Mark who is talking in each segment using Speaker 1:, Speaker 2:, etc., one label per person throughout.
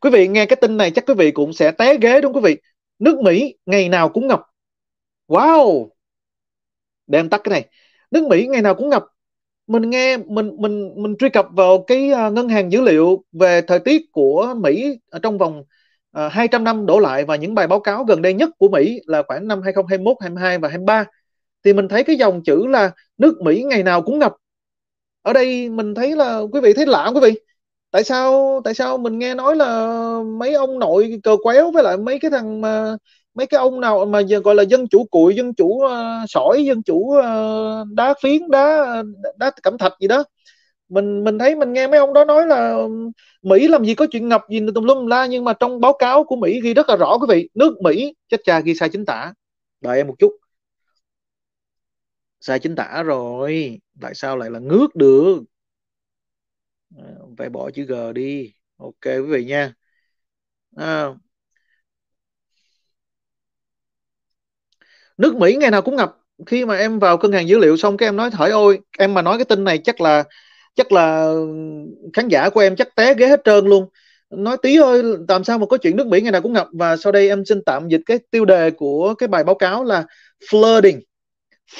Speaker 1: quý vị nghe cái tin này chắc quý vị cũng sẽ té ghế đúng không quý vị nước mỹ ngày nào cũng ngập wow để em tắt cái này nước mỹ ngày nào cũng ngập mình nghe mình mình mình truy cập vào cái à, ngân hàng dữ liệu về thời tiết của Mỹ trong vòng 200 à, năm đổ lại và những bài báo cáo gần đây nhất của Mỹ là khoảng năm 2021, 22 và 23 thì mình thấy cái dòng chữ là nước Mỹ ngày nào cũng ngập. Ở đây mình thấy là quý vị thấy lạ không quý vị? tại sao tại sao mình nghe nói là mấy ông nội cờ quéo với lại mấy cái thằng mà mấy cái ông nào mà giờ gọi là dân chủ cụi dân chủ uh, sỏi dân chủ uh, đá phiến đá đá cẩm thạch gì đó mình mình thấy mình nghe mấy ông đó nói là Mỹ làm gì có chuyện ngập gì tùm lum la nhưng mà trong báo cáo của Mỹ ghi rất là rõ quý vị nước Mỹ chết cha ghi sai chính tả đợi em một chút sai chính tả rồi tại sao lại là ngước được Ờ, phải bỏ chữ G đi ok quý vị nha à, nước Mỹ ngày nào cũng ngập khi mà em vào ngân hàng dữ liệu xong các em nói thở ôi em mà nói cái tin này chắc là chắc là ừ, khán giả của em chắc té ghế hết trơn luôn nói tí ơi làm sao mà có chuyện nước Mỹ ngày nào cũng ngập và sau đây em xin tạm dịch cái tiêu đề của cái bài báo cáo là flooding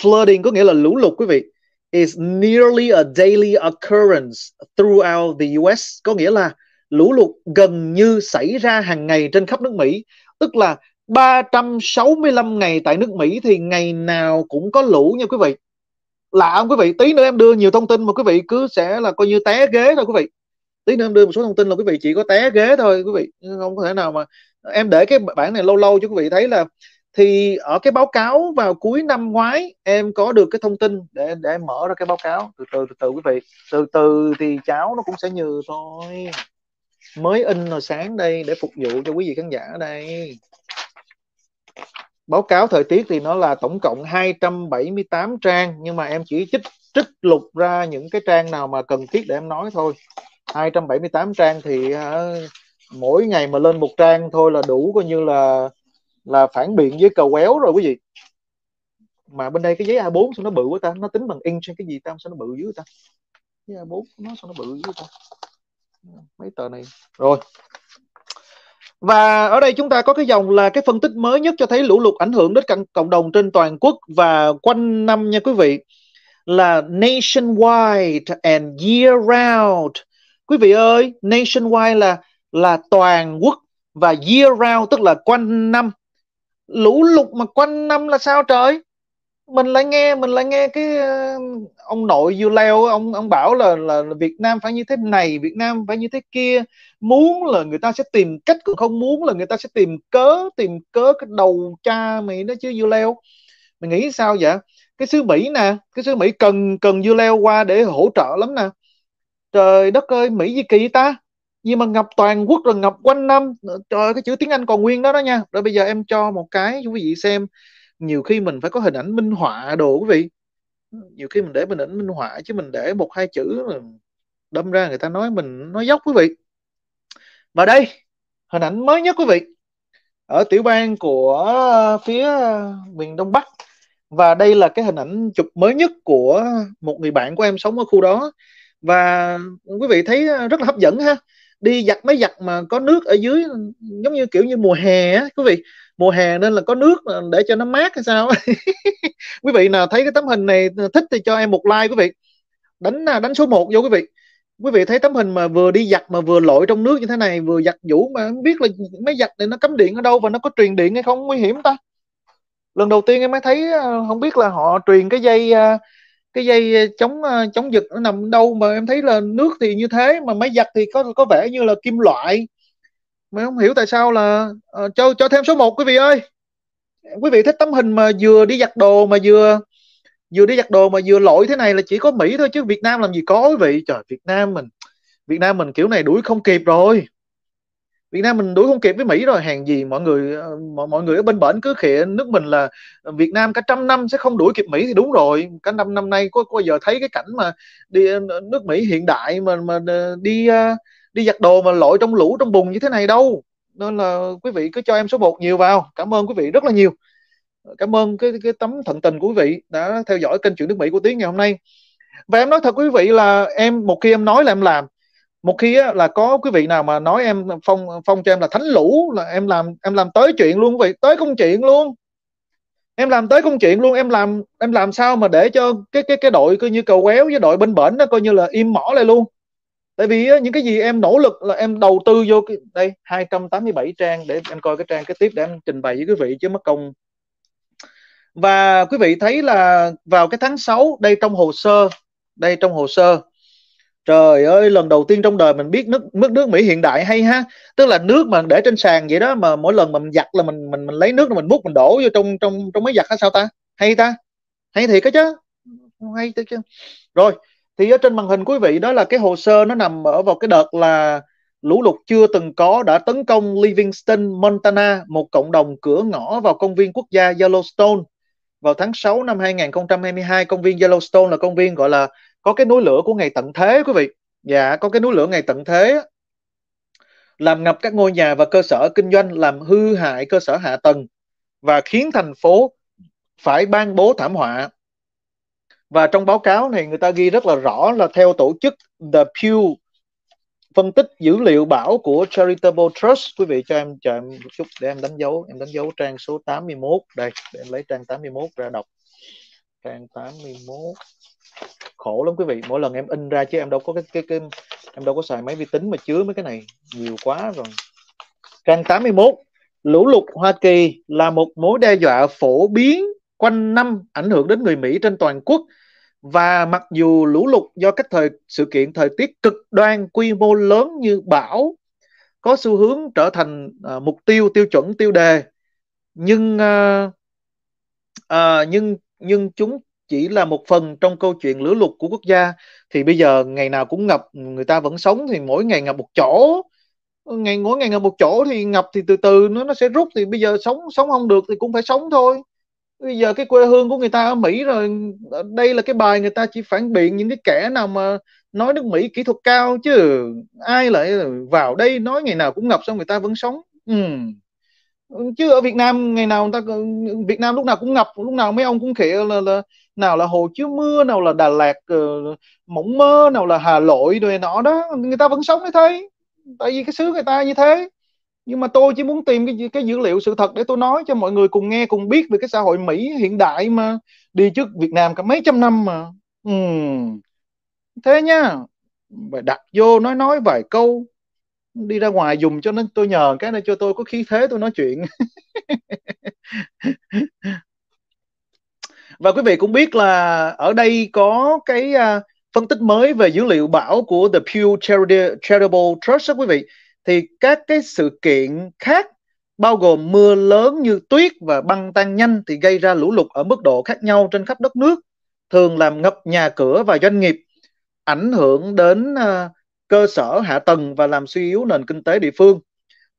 Speaker 1: flooding có nghĩa là lũ lụt quý vị is nearly a daily occurrence throughout the US có nghĩa là lũ lụt gần như xảy ra hàng ngày trên khắp nước Mỹ tức là 365 ngày tại nước Mỹ thì ngày nào cũng có lũ nha quý vị lạ không quý vị tí nữa em đưa nhiều thông tin mà quý vị cứ sẽ là coi như té ghế thôi quý vị tí nữa em đưa một số thông tin là quý vị chỉ có té ghế thôi quý vị không có thể nào mà em để cái bản này lâu lâu cho quý vị thấy là thì ở cái báo cáo vào cuối năm ngoái em có được cái thông tin để để em mở ra cái báo cáo từ từ từ từ quý vị từ từ thì cháo nó cũng sẽ như thôi mới in hồi sáng đây để phục vụ cho quý vị khán giả đây báo cáo thời tiết thì nó là tổng cộng 278 trang nhưng mà em chỉ trích trích lục ra những cái trang nào mà cần thiết để em nói thôi 278 trang thì uh, mỗi ngày mà lên một trang thôi là đủ coi như là là phản biện với cầu éo rồi quý vị mà bên đây cái giấy A4 sao nó bự quá ta nó tính bằng inch trên cái gì ta sao nó bự dữ ta giấy A4 nó sao nó bự dữ ta mấy tờ này rồi và ở đây chúng ta có cái dòng là cái phân tích mới nhất cho thấy lũ lụt ảnh hưởng đến cộng đồng trên toàn quốc và quanh năm nha quý vị là nationwide and year round. Quý vị ơi, nationwide là là toàn quốc và year round tức là quanh năm lũ lụt mà quanh năm là sao trời mình lại nghe mình lại nghe cái ờ, ông nội vừa leo ông ông bảo là là Việt Nam phải như thế này Việt Nam phải như thế kia muốn là người ta sẽ tìm cách còn không muốn là người ta sẽ tìm cớ tìm cớ cái đầu cha mày đó chứ dưa leo mày nghĩ sao vậy cái xứ Mỹ nè cái xứ Mỹ cần cần dưa leo qua để hỗ trợ lắm nè trời đất ơi Mỹ gì kỳ ta nhưng mà ngập toàn quốc rồi ngập quanh năm trời ơi, cái chữ tiếng Anh còn nguyên đó đó nha rồi bây giờ em cho một cái cho quý vị xem nhiều khi mình phải có hình ảnh minh họa đồ quý vị nhiều khi mình để hình ảnh minh họa chứ mình để một hai chữ đâm ra người ta nói mình nói dốc quý vị và đây hình ảnh mới nhất quý vị ở tiểu bang của phía miền đông bắc và đây là cái hình ảnh chụp mới nhất của một người bạn của em sống ở khu đó và quý vị thấy rất là hấp dẫn ha đi giặt máy giặt mà có nước ở dưới giống như kiểu như mùa hè á quý vị mùa hè nên là có nước để cho nó mát hay sao quý vị nào thấy cái tấm hình này thích thì cho em một like quý vị đánh à, đánh số 1 vô quý vị quý vị thấy tấm hình mà vừa đi giặt mà vừa lội trong nước như thế này vừa giặt vũ mà không biết là máy giặt này nó cấm điện ở đâu và nó có truyền điện hay không nguy hiểm ta lần đầu tiên em mới thấy à, không biết là họ truyền cái dây à, cái dây ờ, chống ờ, chống giật nó nằm đâu mà em thấy là nước thì như thế mà máy giặt thì có có vẻ như là kim loại mà không hiểu tại sao là à, cho cho thêm số 1 quý vị ơi quý vị thích tấm hình mà vừa đi giặt đồ mà vừa vừa đi giặt đồ mà vừa lỗi thế này là chỉ có Mỹ thôi chứ Việt Nam làm gì có quý vị trời Việt Nam mình Việt Nam mình kiểu này đuổi không kịp rồi Việt Nam mình đuổi không kịp với Mỹ rồi hàng gì mọi người ờ, mọi, mọi người ở bên bển cứ khịa nước mình là Việt Nam cả trăm năm sẽ không đuổi kịp Mỹ thì đúng rồi cả năm năm nay có có giờ thấy cái cảnh mà đi ờ, nước Mỹ hiện đại mà mà ờ, đi đi giặt đồ mà lội trong lũ trong bùn như thế này đâu nên là quý vị cứ cho em số 1 nhiều vào cảm ơn quý vị rất là nhiều cảm ơn cái cái tấm thận tình của quý vị đã theo dõi kênh chuyện nước Mỹ của tiến ngày hôm nay và em nói thật quý vị là em một khi em nói là em làm một khi á, là có quý vị nào mà nói em phong phong cho em là thánh lũ là em làm em làm tới chuyện luôn vậy tới công chuyện luôn em làm tới công chuyện luôn em làm em làm sao mà để cho cái cái cái đội coi như cầu quéo với đội bên bển nó coi như là im mỏ lại luôn tại vì á, những cái gì em nỗ lực là em đầu tư vô cái, đây 287 trang để em coi cái trang cái tiếp để em trình bày với quý vị chứ mất công và quý vị thấy là vào cái tháng 6 đây trong hồ sơ đây trong hồ sơ trời ơi lần đầu tiên trong đời mình biết nước mức nước Mỹ hiện đại hay ha tức là nước mà để trên sàn vậy đó mà mỗi lần mà mình giặt là mình mình mình lấy nước mình múc mình đổ vô trong trong trong máy giặt hay sao ta hay ta hay thiệt cái chứ hay thiệt chứ rồi thì ở trên màn hình quý vị đó là cái hồ sơ nó nằm ở vào cái đợt là lũ lụt chưa từng có đã tấn công Livingston, Montana, một cộng đồng cửa ngõ vào công viên quốc gia Yellowstone. Vào tháng 6 năm 2022, công viên Yellowstone là công viên gọi là có cái núi lửa của ngày tận thế quý vị dạ có cái núi lửa ngày tận thế làm ngập các ngôi nhà và cơ sở kinh doanh làm hư hại cơ sở hạ tầng và khiến thành phố phải ban bố thảm họa và trong báo cáo này người ta ghi rất là rõ là theo tổ chức The Pew phân tích dữ liệu bảo của Charitable Trust quý vị cho em chờ em một chút để em đánh dấu em đánh dấu trang số 81 đây để em lấy trang 81 ra đọc trang 81 khổ lắm quý vị mỗi lần em in ra chứ em đâu có cái cái, cái em đâu có xài máy vi tính mà chứa mấy cái này nhiều quá rồi trang 81 lũ lụt Hoa Kỳ là một mối đe dọa phổ biến quanh năm ảnh hưởng đến người Mỹ trên toàn quốc và mặc dù lũ lụt do các thời sự kiện thời tiết cực đoan quy mô lớn như bão có xu hướng trở thành uh, mục tiêu tiêu chuẩn tiêu đề nhưng uh, uh, nhưng nhưng chúng chỉ là một phần trong câu chuyện lửa lụt của quốc gia thì bây giờ ngày nào cũng ngập người ta vẫn sống thì mỗi ngày ngập một chỗ ngày mỗi ngày ngập một chỗ thì ngập thì từ từ nó nó sẽ rút thì bây giờ sống sống không được thì cũng phải sống thôi bây giờ cái quê hương của người ta ở Mỹ rồi đây là cái bài người ta chỉ phản biện những cái kẻ nào mà nói nước Mỹ kỹ thuật cao chứ ai lại vào đây nói ngày nào cũng ngập xong người ta vẫn sống ừ chứ ở Việt Nam ngày nào người ta Việt Nam lúc nào cũng ngập lúc nào mấy ông cũng khỉa là, là nào là hồ chứa mưa nào là Đà Lạt uh, ờ, mộng mơ nào là Hà Nội rồi nọ đó người ta vẫn sống như thế tại vì cái xứ người ta như thế nhưng mà tôi chỉ muốn tìm cái cái dữ liệu sự thật để tôi nói cho mọi người cùng nghe cùng biết về cái xã hội Mỹ hiện đại mà đi trước Việt Nam cả mấy trăm năm mà ừ. thế nha đặt vô nói nói vài câu đi ra ngoài dùng cho nó tôi nhờ cái này cho tôi có khí thế tôi nói chuyện và quý vị cũng biết là ở đây có cái uh, phân tích mới về dữ liệu bảo của the Pew Charitable Trust đó quý vị thì các cái sự kiện khác bao gồm mưa lớn như tuyết và băng tan nhanh thì gây ra lũ lụt ở mức độ khác nhau trên khắp đất nước thường làm ngập nhà cửa và doanh nghiệp ảnh hưởng đến uh, cơ sở hạ tầng và làm suy yếu nền kinh tế địa phương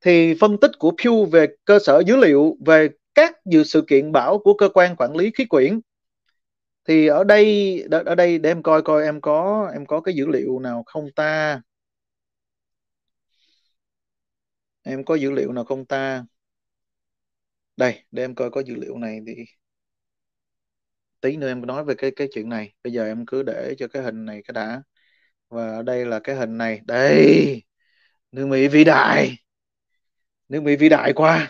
Speaker 1: thì phân tích của Pew về cơ sở dữ liệu về các dự sự kiện bão của cơ quan quản lý khí quyển thì ở đây ở đây để em coi coi em có em có cái dữ liệu nào không ta em có dữ liệu nào không ta đây để em coi có dữ liệu này thì tí nữa em nói về cái cái chuyện này bây giờ em cứ để cho cái hình này cái đã và ở đây là cái hình này đây nước mỹ vĩ đại nước mỹ vĩ đại quá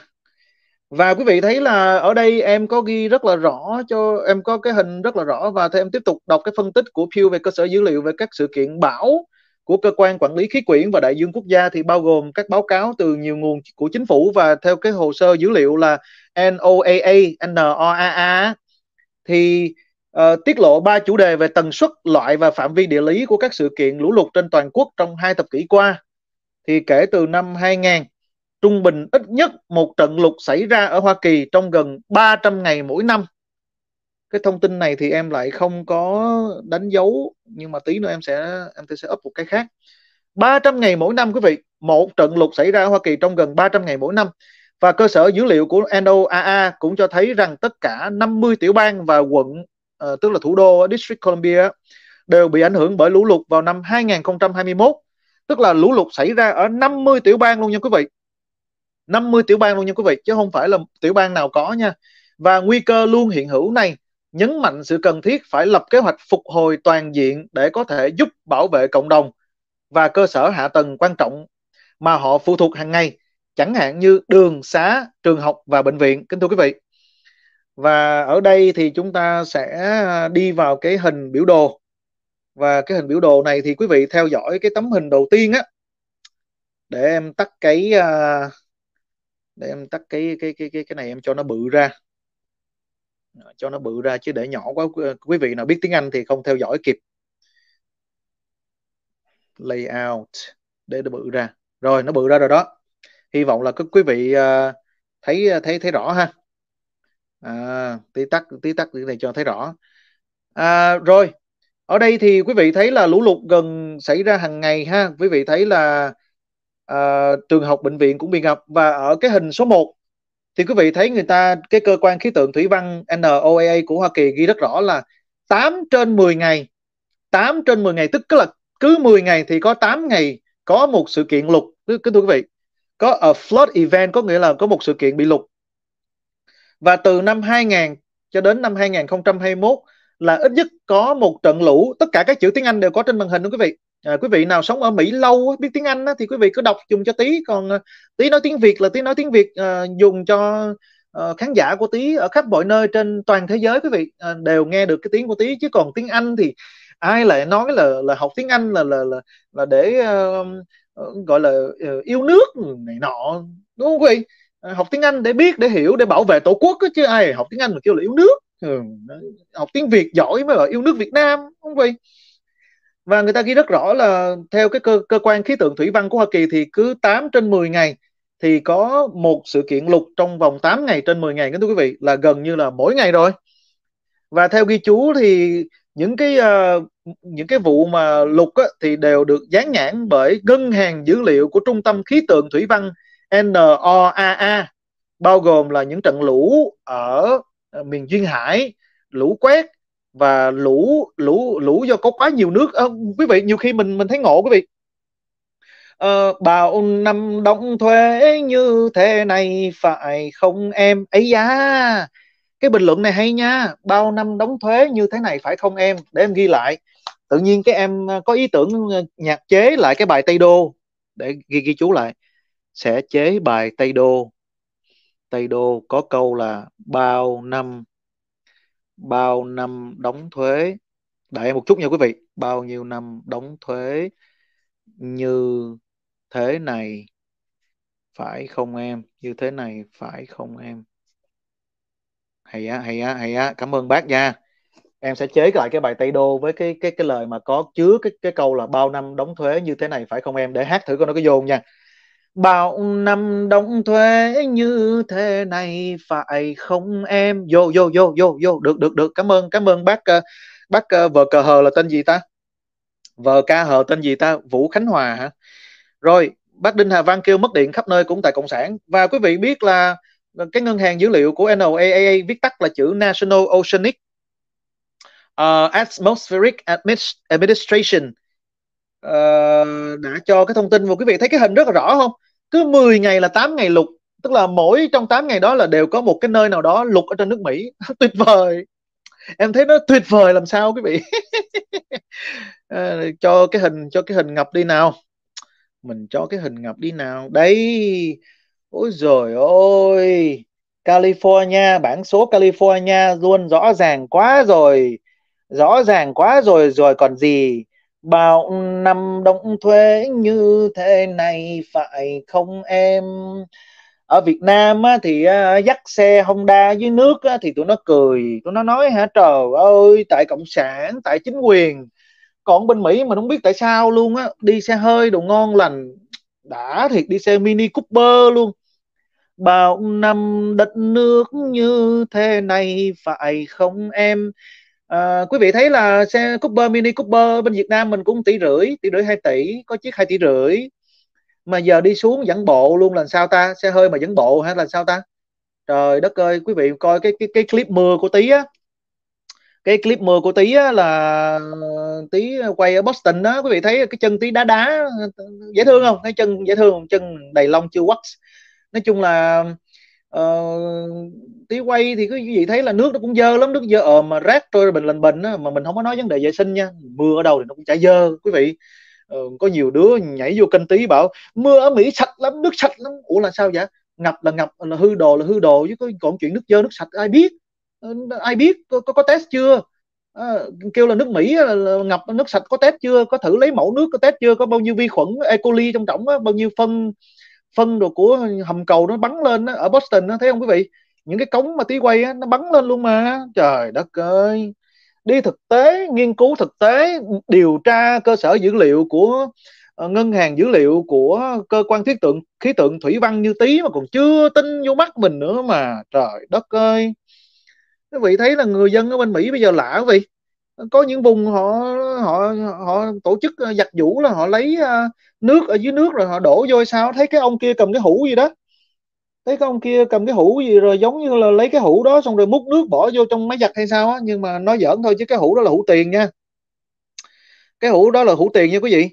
Speaker 1: và quý vị thấy là ở đây em có ghi rất là rõ cho em có cái hình rất là rõ và thêm em tiếp tục đọc cái phân tích của Pew về cơ sở dữ liệu về các sự kiện bão của cơ quan quản lý khí quyển và đại dương quốc gia thì bao gồm các báo cáo từ nhiều nguồn của chính phủ và theo cái hồ sơ dữ liệu là NOAA, NOAA thì Ờ, tiết lộ ba chủ đề về tần suất, loại và phạm vi địa lý của các sự kiện lũ lụt trên toàn quốc trong hai thập kỷ qua. Thì kể từ năm 2000, trung bình ít nhất một trận lụt xảy ra ở Hoa Kỳ trong gần 300 ngày mỗi năm. Cái thông tin này thì em lại không có đánh dấu nhưng mà tí nữa em sẽ em sẽ up một cái khác. 300 ngày mỗi năm quý vị, một trận lụt xảy ra ở Hoa Kỳ trong gần 300 ngày mỗi năm. Và cơ sở dữ liệu của NOAA cũng cho thấy rằng tất cả 50 tiểu bang và quận Ờ, tức là thủ đô District Columbia đều bị ảnh hưởng bởi lũ lụt vào năm 2021 tức là lũ lụt xảy ra ở 50 tiểu bang luôn nha quý vị 50 tiểu bang luôn nha quý vị chứ không phải là tiểu bang nào có nha và nguy cơ luôn hiện hữu này nhấn mạnh sự cần thiết phải lập kế hoạch phục hồi toàn diện để có thể giúp bảo vệ cộng đồng và cơ sở hạ tầng quan trọng mà họ phụ thuộc hàng ngày chẳng hạn như đường xá trường học và bệnh viện kính thưa quý vị và ở đây thì chúng ta sẽ đi vào cái hình biểu đồ và cái hình biểu đồ này thì quý vị theo dõi cái tấm hình đầu tiên á để em tắt cái à, để em tắt cái cái cái cái cái này em cho nó bự ra cho nó bự ra chứ để nhỏ quá quý vị nào biết tiếng Anh thì không theo dõi kịp layout để nó bự ra rồi nó bự ra rồi đó hy vọng là các quý vị à, thấy à, thấy thấy rõ ha à, tí tắc tí tắc cái này cho thấy rõ à, rồi ở đây thì quý vị thấy là lũ lụt gần xảy ra hàng ngày ha quý vị thấy là à, trường học bệnh viện cũng bị ngập và ở cái hình số 1 thì quý vị thấy người ta cái cơ quan khí tượng thủy văn NOAA của Hoa Kỳ ghi rất rõ là 8 trên 10 ngày 8 trên 10 ngày tức là cứ 10 ngày thì có 8 ngày có một sự kiện lụt kính thưa quý vị có a flood event có nghĩa là có một sự kiện bị lụt và từ năm 2000 cho đến năm 2021 là ít nhất có một trận lũ tất cả các chữ tiếng Anh đều có trên màn hình đúng quý vị à, quý vị nào sống ở Mỹ lâu biết tiếng Anh thì quý vị cứ đọc dùng cho tí còn à, tí nói tiếng Việt là tí nói tiếng Việt à, dùng cho à, khán giả của tí ở khắp mọi nơi trên toàn thế giới quý vị à, đều nghe được cái tiếng của tí chứ còn tiếng Anh thì ai lại nói là là học tiếng Anh là là là, là để uh, gọi là uh, yêu nước này nọ đúng không quý vị Ờ, học tiếng Anh để biết để hiểu để bảo vệ tổ quốc đó, chứ ai học tiếng Anh mà kêu là yêu nước học tiếng Việt giỏi mới gọi yêu nước Việt Nam không vậy và người ta ghi rất rõ là theo cái cơ, cơ quan khí tượng thủy văn của Hoa Kỳ thì cứ 8 trên 10 ngày thì có một sự kiện lục trong vòng 8 ngày trên 10 ngày các thưa quý vị là gần như là mỗi ngày rồi và theo ghi chú thì những cái uh, những cái vụ mà lục á, thì đều được dán nhãn bởi ngân hàng dữ liệu của trung tâm khí tượng thủy văn NOAA bao gồm là những trận lũ ở ờ, miền Duyên Hải, lũ quét và lũ lũ lũ do có quá nhiều nước à, quý vị nhiều khi mình mình thấy ngộ quý vị à, ờ, bao năm đóng thuế như thế này phải không em ấy da cái bình luận này hay nha bao năm đóng thuế như thế này phải không em để em ghi lại tự nhiên cái em có ý tưởng nhạc chế lại cái bài tây đô để ghi ghi chú lại sẽ chế bài Tây Đô. Tây Đô có câu là bao năm bao năm đóng thuế. Đợi em một chút nha quý vị. Bao nhiêu năm đóng thuế như thế này phải không em? Như thế này phải không em? Hay á, hay á, hay á. Cảm ơn bác nha. Em sẽ chế lại cái bài Tây Đô với cái cái cái lời mà có chứa cái cái câu là bao năm đóng thuế như thế này phải không em để hát thử coi nó có vô nha. Bao năm đóng thuế như thế này phải không em? Vô vô vô vô vô được được được cảm ơn cảm ơn bác ờ, bác ờ, vợ cờ hờ là tên gì ta? Vợ ca hờ tên gì ta? Vũ Khánh Hòa hả? Rồi bác Đinh Hà Văn kêu mất điện khắp nơi cũng tại cộng sản và quý vị biết là cái ngân hàng dữ liệu của NOAA viết tắt là chữ National Oceanic uh, Atmospheric Administration Ờ, đã cho cái thông tin và quý vị thấy cái hình rất là rõ không cứ 10 ngày là 8 ngày lục tức là mỗi trong 8 ngày đó là đều có một cái nơi nào đó lục ở trên nước Mỹ tuyệt vời em thấy nó tuyệt vời làm sao quý vị uh, cho cái hình cho cái hình ngập đi nào mình cho cái hình ngập đi nào đấy ôi rồi ôi California bản số California luôn rõ ràng quá rồi rõ ràng quá rồi rồi còn gì Bao năm đóng thuế như thế này phải không em? Ở Việt Nam á, thì à, dắt xe Honda dưới nước á, thì tụi nó cười, tụi nó nói hả trời ơi tại cộng sản, tại chính quyền. Còn bên Mỹ mà không biết tại sao luôn á, đi xe hơi đồ ngon lành, đã thiệt đi xe Mini Cooper luôn. Bao năm đất nước như thế này phải không em? à, quý vị thấy là xe Cooper Mini Cooper bên Việt Nam mình cũng tỷ rưỡi tỷ rưỡi 2 tỷ có chiếc 2 tỷ rưỡi mà giờ đi xuống dẫn bộ luôn là sao ta xe hơi mà dẫn bộ hay là sao ta trời đất ơi quý vị coi cái cái, cái clip mưa của tí á cái clip mưa của tí á, là tí quay ở Boston đó quý vị thấy cái chân tí đá đá dễ thương không cái chân dễ thương chân đầy lông chưa wax nói chung là uh, ờ, tí quay thì cứ vị thấy là nước nó cũng dơ lắm nước dơ ờ mà rác trôi bình lành bình á, mà mình không có nói vấn đề vệ sinh nha mưa ở đâu thì nó cũng chả dơ quý vị uh, có nhiều đứa nhảy vô kênh tí bảo mưa ở mỹ sạch lắm nước sạch lắm ủa là sao vậy ngập là ngập là hư đồ là hư đồ chứ có còn chuyện nước dơ nước sạch ai biết ờ, ai biết có, có, có test chưa à, kêu là nước Mỹ là, là ngập nước sạch có test chưa có thử lấy mẫu nước có test chưa có bao nhiêu vi khuẩn E. coli trong trọng bao nhiêu phân phân đồ của hầm cầu nó bắn lên đó, ở Boston đó, thấy không quý vị những cái cống mà tí quay á, nó bắn lên luôn mà trời đất ơi đi thực tế nghiên cứu thực tế điều tra cơ sở dữ liệu của ờ, ngân hàng dữ liệu của cơ quan thiết tượng khí tượng thủy văn như tí mà còn chưa tin vô mắt mình nữa mà trời đất ơi quý vị thấy là người dân ở bên mỹ bây giờ lạ quý vị có những vùng họ họ họ tổ chức ờ, giặt vũ là họ lấy ờ, nước ở dưới nước rồi họ đổ vô sao thấy cái ông kia cầm cái hũ gì đó thấy cái ông kia cầm cái hũ gì rồi giống như là lấy cái hũ đó xong rồi múc nước bỏ vô trong máy giặt hay sao á nhưng mà nói giỡn thôi chứ cái hũ đó là hũ tiền nha cái hũ đó là hũ tiền nha quý vị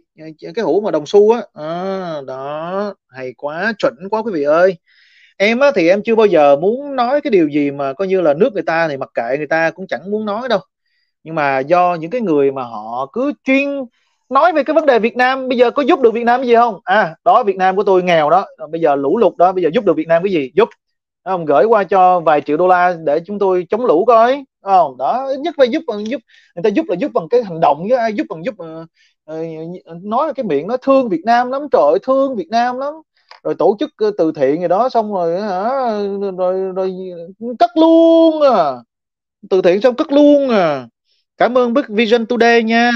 Speaker 1: cái hũ mà đồng xu á à, đó hay quá chuẩn quá quý vị ơi em á thì em chưa bao giờ muốn nói cái điều gì mà coi như là nước người ta thì mặc kệ người ta cũng chẳng muốn nói đâu nhưng mà do những cái người mà họ cứ chuyên nói về cái vấn đề Việt Nam bây giờ có giúp được Việt Nam cái gì không à đó Việt Nam của tôi nghèo đó bây giờ lũ lụt đó bây giờ giúp được Việt Nam cái gì giúp không gửi qua cho vài triệu đô la để chúng tôi chống lũ coi không đó nhất là giúp bằng giúp người ta giúp là giúp bằng cái hành động chứ ai giúp bằng giúp ờ, ờ, nói cái miệng nó thương Việt Nam lắm trời ơi, thương Việt Nam lắm rồi tổ chức ờ, từ thiện gì đó xong rồi hả rồi rồi, rồi cất luôn à từ thiện xong cất luôn à cảm ơn bức vision today nha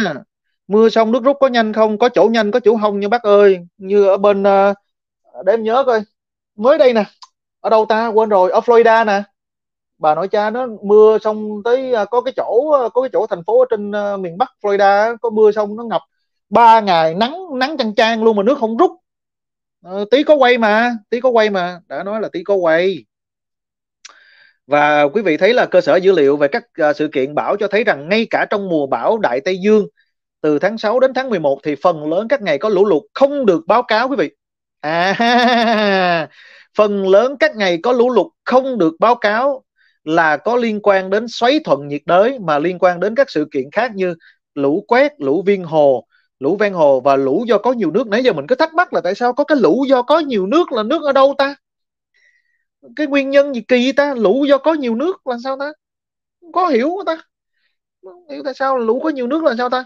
Speaker 1: mưa xong nước rút có nhanh không có chỗ nhanh có chỗ hông nha bác ơi như ở bên ờ, để em nhớ coi mới đây nè ở đâu ta quên rồi ở Florida nè bà nội cha nó mưa xong tới ờ, có cái chỗ ờ, có cái chỗ thành phố ở trên miền Bắc Florida có mưa xong nó ngập ba ngày nắng nắng chang chang luôn mà nước không rút tí có quay mà tí có quay mà đã nói là tí có quay và quý vị thấy là cơ sở dữ liệu về các à, sự kiện bão cho thấy rằng ngay cả trong mùa bão Đại Tây Dương từ tháng 6 đến tháng 11 thì phần lớn các ngày có lũ lụt không được báo cáo quý vị. À, phần lớn các ngày có lũ lụt không được báo cáo là có liên quan đến xoáy thuận nhiệt đới mà liên quan đến các sự kiện khác như lũ quét, lũ viên hồ, lũ ven hồ và lũ do có nhiều nước. Nãy giờ mình cứ thắc mắc là tại sao có cái lũ do có nhiều nước là nước ở đâu ta? cái nguyên nhân gì kỳ ta lũ do có nhiều nước là sao ta không có hiểu ta không hiểu tại sao lũ có nhiều nước là sao ta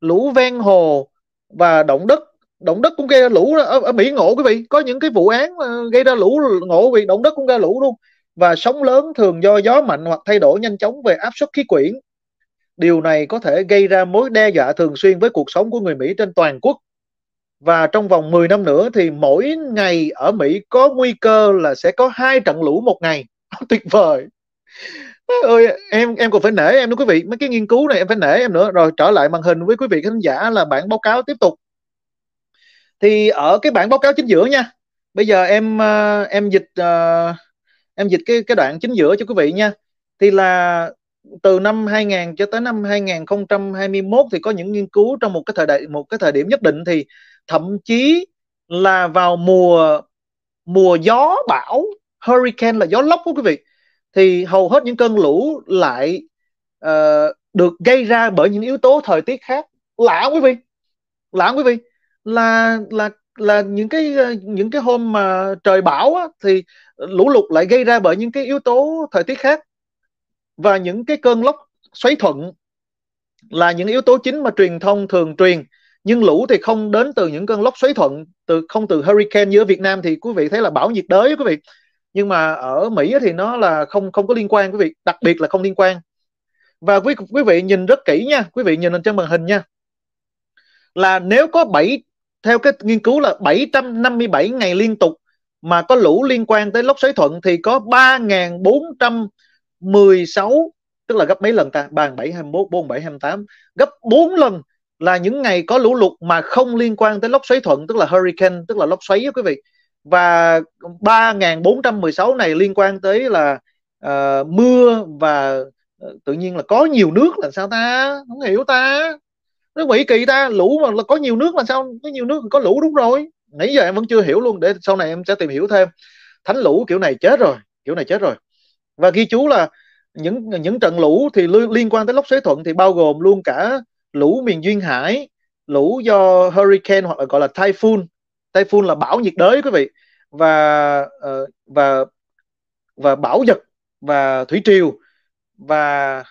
Speaker 1: lũ ven hồ và động đất động đất cũng gây ra lũ Ở, ở Mỹ ngộ quý vị có những cái vụ án gây ra lũ ngộ vì động đất cũng gây ra lũ luôn và sóng lớn thường do gió mạnh hoặc thay đổi nhanh chóng về áp suất khí quyển điều này có thể gây ra mối đe dọa thường xuyên với cuộc sống của người Mỹ trên toàn quốc và trong vòng 10 năm nữa thì mỗi ngày ở Mỹ có nguy cơ là sẽ có hai trận lũ một ngày tuyệt vời ơi em em còn phải nể em đó quý vị mấy cái nghiên cứu này em phải nể em nữa rồi trở lại màn hình với quý vị khán giả là bản báo cáo tiếp tục thì ở cái bản báo cáo chính giữa nha bây giờ em ờ, em dịch ờ, em dịch cái cái đoạn chính giữa cho quý vị nha thì là từ năm 2000 cho tới năm 2021 thì có những nghiên cứu trong một cái thời đại một cái thời điểm nhất định thì thậm chí là vào mùa mùa gió bão hurricane là gió lốc quý vị thì hầu hết những cơn lũ lại uh, được gây ra bởi những yếu tố thời tiết khác lạ quý vị lạ quý vị là là là những cái ờ, những cái hôm mà trời bão á, thì lũ lụt lại gây ra bởi những cái yếu tố thời tiết khác và những cái cơn lốc xoáy thuận là những yếu tố chính mà truyền thông thường truyền nhưng lũ thì không đến từ những cơn lốc xoáy thuận từ không từ hurricane như ở Việt Nam thì quý vị thấy là bão nhiệt đới quý vị nhưng mà ở Mỹ thì nó là không không có liên quan quý vị đặc biệt là không liên quan và quý quý vị nhìn rất kỹ nha quý vị nhìn lên trên màn hình nha là nếu có 7 theo cái nghiên cứu là 757 ngày liên tục mà có lũ liên quan tới lốc xoáy thuận thì có 3.416 tức là gấp mấy lần ta 37 21 47 28 gấp 4 lần là những ngày có lũ lụt mà không liên quan tới lốc xoáy thuận tức là hurricane tức là lốc xoáy đó quý vị và 3.416 này liên quan tới là uh, mưa và uh, tự nhiên là có nhiều nước là sao ta không hiểu ta nó bị kỳ ta lũ mà là có nhiều nước là sao có nhiều nước có lũ đúng rồi nãy giờ em vẫn chưa hiểu luôn để sau này em sẽ tìm hiểu thêm thánh lũ kiểu này chết rồi kiểu này chết rồi và ghi chú là những những trận lũ thì liên quan tới lốc xoáy thuận thì bao gồm luôn cả lũ miền duyên hải lũ do hurricane hoặc là gọi là typhoon typhoon là bão nhiệt đới quý vị và ờ, và và bão giật và thủy triều và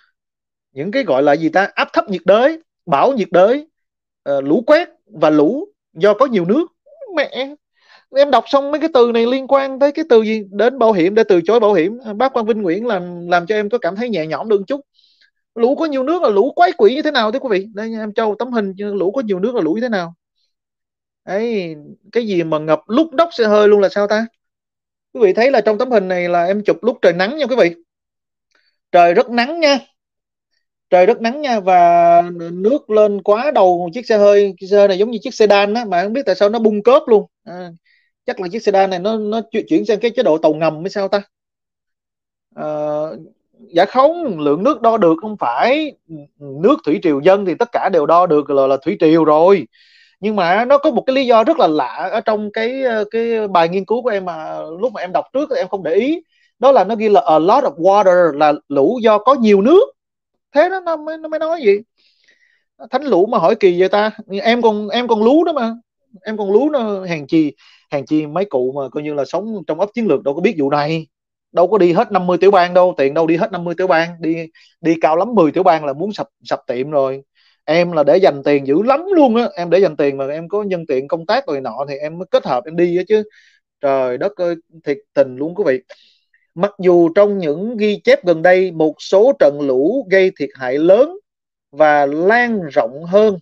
Speaker 1: những cái gọi là gì ta áp thấp nhiệt đới bão nhiệt đới ờ, lũ quét và lũ do có nhiều nước mẹ em đọc xong mấy cái từ này liên quan tới cái từ gì đến bảo hiểm để từ chối bảo hiểm bác quan Vinh Nguyễn làm làm cho em có cảm thấy nhẹ nhõm đương chút lũ có nhiều nước là lũ quái quỷ như thế nào thưa quý vị đây em châu tấm hình lũ có nhiều nước là lũ như thế nào ấy cái gì mà ngập lúc đốc xe hơi luôn là sao ta quý vị thấy là trong tấm hình này là em chụp lúc trời nắng nha quý vị trời rất nắng nha trời rất nắng nha và nước lên quá đầu chiếc xe hơi chiếc xe này giống như chiếc sedan á mà không biết tại sao nó bung cớp luôn à, chắc là chiếc sedan này nó nó chuyển sang cái chế độ tàu ngầm hay sao ta à, dạ không lượng nước đo được không phải nước thủy triều dân thì tất cả đều đo được là, là thủy triều rồi nhưng mà nó có một cái lý do rất là lạ ở trong cái cái bài nghiên cứu của em mà lúc mà em đọc trước thì em không để ý đó là nó ghi là a lot of water là lũ do có nhiều nước thế đó nó mới nó mới nói gì thánh lũ mà hỏi kỳ vậy ta em còn em còn lú đó mà em còn lú nó hàng chi hàng chi mấy cụ mà coi như là sống trong ấp chiến lược đâu có biết vụ này đâu có đi hết 50 tiểu bang đâu tiền đâu đi hết 50 tiểu bang đi đi cao lắm 10 tiểu bang là muốn sập sập tiệm rồi em là để dành tiền dữ lắm luôn á em để dành tiền mà em có nhân tiện công tác rồi nọ thì em mới kết hợp em đi á chứ trời đất ơi thiệt tình luôn quý vị mặc dù trong những ghi chép gần đây một số trận lũ gây thiệt hại lớn và lan rộng hơn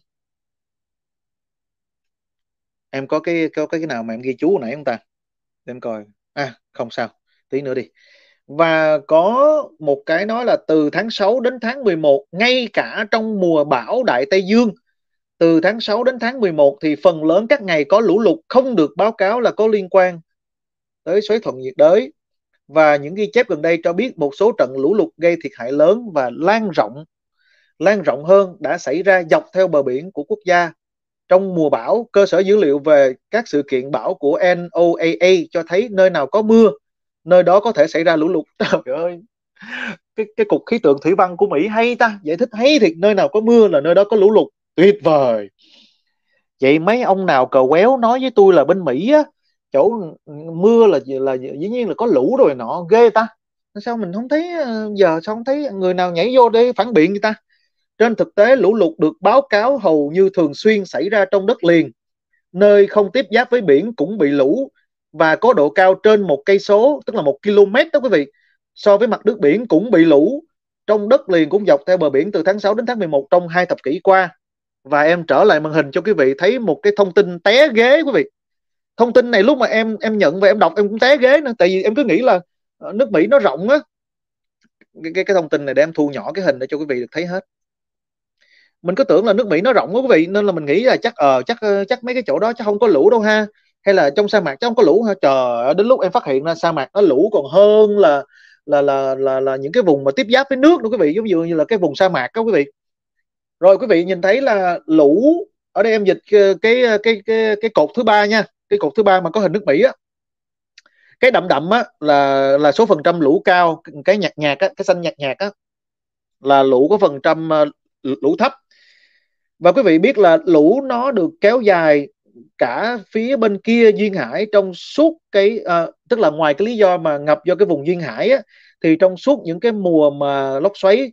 Speaker 1: em có cái có cái nào mà em ghi chú nãy không ta để em coi à không sao tí nữa đi và có một cái nói là từ tháng 6 đến tháng 11 ngay cả trong mùa bão Đại Tây Dương từ tháng 6 đến tháng 11 thì phần lớn các ngày có lũ lụt không được báo cáo là có liên quan tới xoáy thuận nhiệt đới và những ghi chép gần đây cho biết một số trận lũ lụt gây thiệt hại lớn và lan rộng lan rộng hơn đã xảy ra dọc theo bờ biển của quốc gia trong mùa bão cơ sở dữ liệu về các sự kiện bão của NOAA cho thấy nơi nào có mưa nơi đó có thể xảy ra lũ lụt trời ơi cái cái cục khí tượng thủy văn của Mỹ hay ta giải thích hay thiệt nơi nào có mưa là nơi đó có lũ lụt tuyệt vời vậy mấy ông nào cờ quéo nói với tôi là bên Mỹ á chỗ mưa là là dĩ nhiên là có lũ rồi nọ ghê ta sao mình không thấy ờ, giờ sao không thấy người nào nhảy vô để phản biện người ta trên thực tế lũ lụt được báo cáo hầu như thường xuyên xảy ra trong đất liền nơi không tiếp giáp với biển cũng bị lũ và có độ cao trên một cây số tức là một km đó quý vị so với mặt nước biển cũng bị lũ trong đất liền cũng dọc theo bờ biển từ tháng 6 đến tháng 11 trong hai thập kỷ qua và em trở lại màn hình cho quý vị thấy một cái thông tin té ghế quý vị thông tin này lúc mà em em nhận và em đọc em cũng té ghế nữa tại vì em cứ nghĩ là ờ, nước Mỹ nó rộng á cái, cái cái thông tin này để em thu nhỏ cái hình để cho quý vị được thấy hết mình cứ tưởng là nước Mỹ nó rộng quá quý vị nên là mình nghĩ là chắc ờ uh, chắc uh, chắc mấy cái chỗ đó chắc không có lũ đâu ha hay là trong sa mạc chứ không có lũ ha? chờ đến lúc em phát hiện ra sa mạc nó lũ còn hơn là là là là là những cái vùng mà tiếp giáp với nước nữa quý vị giống như là cái vùng sa mạc đó quý vị rồi quý vị nhìn thấy là lũ ở đây em dịch ờ, cái cái ờ, cái cái, cái cột thứ ba nha cái cột thứ ba mà có hình nước mỹ á cái đậm đậm á là là số phần trăm lũ cao cái nhạt nhạt á cái xanh nhạt nhạt á là lũ có phần trăm ờ, lũ thấp và quý vị biết là lũ nó được kéo dài cả phía bên kia duyên hải trong suốt cái à, tức là ngoài cái lý do mà ngập do cái vùng duyên hải á, thì trong suốt những cái mùa mà lốc xoáy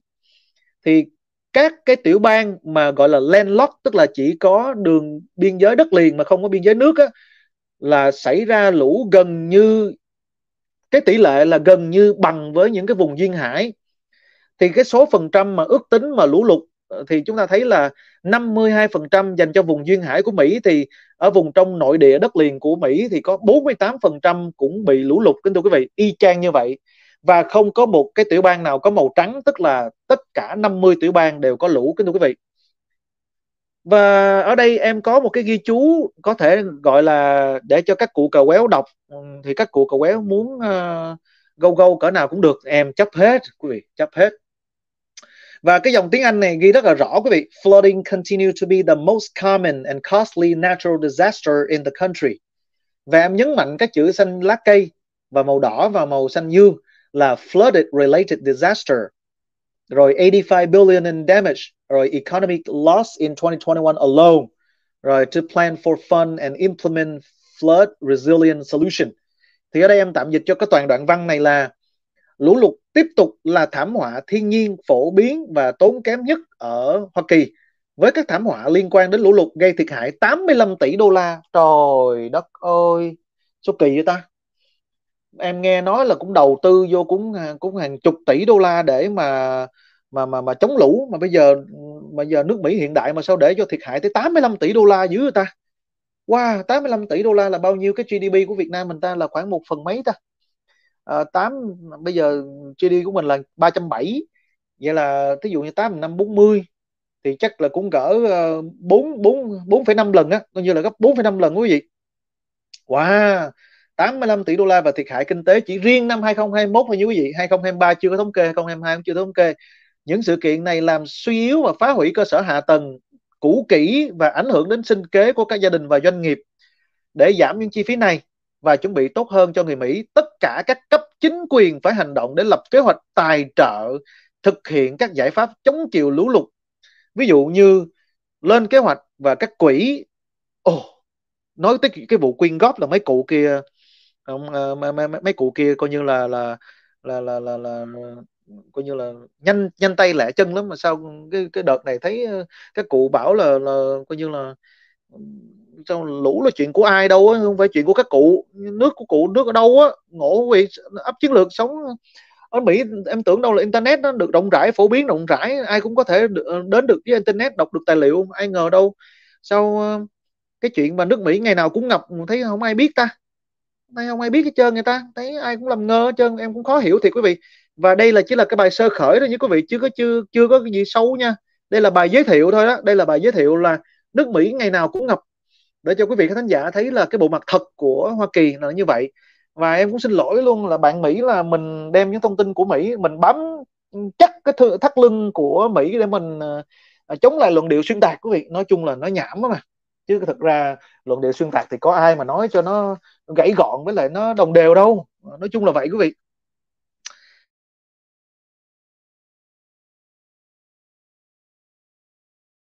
Speaker 1: thì các cái tiểu bang mà gọi là landlock tức là chỉ có đường biên giới đất liền mà không có biên giới nước á, là xảy ra lũ gần như cái tỷ lệ là gần như bằng với những cái vùng duyên hải thì cái số phần trăm mà ước tính mà lũ lụt ờ, thì chúng ta thấy là 52% dành cho vùng duyên hải của Mỹ thì ở vùng trong nội địa đất liền của Mỹ thì có 48% cũng bị lũ lụt kính thưa quý vị y chang như vậy và không có một cái tiểu bang nào có màu trắng tức là tất cả 50 tiểu bang đều có lũ kính thưa quý vị và ở đây em có một cái ghi chú có thể gọi là để cho các cụ cờ quéo đọc ừ, thì các cụ cờ quéo muốn uh, gâu gâu cỡ nào cũng được em chấp hết quý vị chấp hết và cái dòng tiếng Anh này ghi rất là rõ quý vị. Flooding continue to be the most common and costly natural disaster in the country. Và em nhấn mạnh các chữ xanh lá cây và màu đỏ và màu xanh dương là flooded related disaster. Rồi 85 billion in damage, rồi economic loss in 2021 alone. Rồi to plan for fund and implement flood resilient solution. Thì ở đây em tạm dịch cho cái toàn đoạn văn này là lũ lụt tiếp tục là thảm họa thiên nhiên phổ biến và tốn kém nhất ở Hoa Kỳ với các thảm họa liên quan đến lũ lụt gây thiệt hại 85 tỷ đô la. Trời đất ơi, số kỳ vậy ta? Em nghe nói là cũng đầu tư vô cũng cũng hàng chục tỷ đô la để mà mà mà mà chống lũ mà bây giờ mà giờ nước Mỹ hiện đại mà sao để cho thiệt hại tới 85 tỷ đô la dữ người ta. Wow, 85 tỷ đô la là bao nhiêu cái GDP của Việt Nam mình ta là khoảng một phần mấy ta? uh, ờ, 8 bây giờ GD của mình là 370 vậy là thí dụ như 8 năm 40 thì chắc là cũng cỡ uh, 4 4 4,5 lần á, coi như là gấp 4,5 lần quý vị. Wow, 85 tỷ đô la và thiệt hại kinh tế chỉ riêng năm 2021 thôi như quý vị, 2023 chưa có thống kê, 2022 cũng chưa thống kê. Những sự kiện này làm suy yếu và phá hủy cơ sở hạ tầng cũ kỹ và ảnh hưởng đến sinh kế của các gia đình và doanh nghiệp. Để giảm những chi phí này, và chuẩn bị tốt hơn cho người Mỹ, tất cả các cấp chính quyền phải hành động để lập kế hoạch tài trợ thực hiện các giải pháp chống chịu lũ lụt. Ví dụ như lên kế hoạch và các quỹ Ồ, oh, nói tới cái vụ quyên góp là mấy cụ kia ờ, mấy, mấy, mấy cụ kia coi như là là là là là, là coi như là nhanh nhanh tay lẹ chân lắm mà sao cái cái đợt này thấy ờ, các cụ bảo là là coi như là sao lũ là chuyện của ai đâu á không phải chuyện của các cụ nước của cụ nước ở đâu á ngộ vì ấp chiến lược sống ở Mỹ em tưởng đâu là internet nó được rộng rãi phổ biến rộng rãi ai cũng có thể ờ, đến được với internet đọc được tài liệu ai ngờ đâu sau ờ, cái chuyện mà nước Mỹ ngày nào cũng ngập thấy không ai biết ta nay không ai biết hết trơn người ta thấy ai cũng làm ngơ hết trơn em cũng khó hiểu thiệt quý vị và đây là chỉ là cái bài sơ khởi thôi như quý vị chưa có chưa chưa có cái gì xấu nha đây là bài giới thiệu thôi đó đây là bài giới thiệu là nước Mỹ ngày nào cũng ngập để cho quý vị khán giả thấy là cái bộ mặt thật của Hoa Kỳ là như vậy và em cũng xin lỗi luôn là bạn Mỹ là mình đem những thông tin của Mỹ mình bám chắc cái thắt lưng của Mỹ để mình ờ, ờ, chống lại luận điệu xuyên tạc quý vị nói chung là nó nhảm mà chứ thực ra luận điệu xuyên tạc thì có ai mà nói cho nó gãy gọn với lại nó đồng đều đâu nói chung là vậy quý vị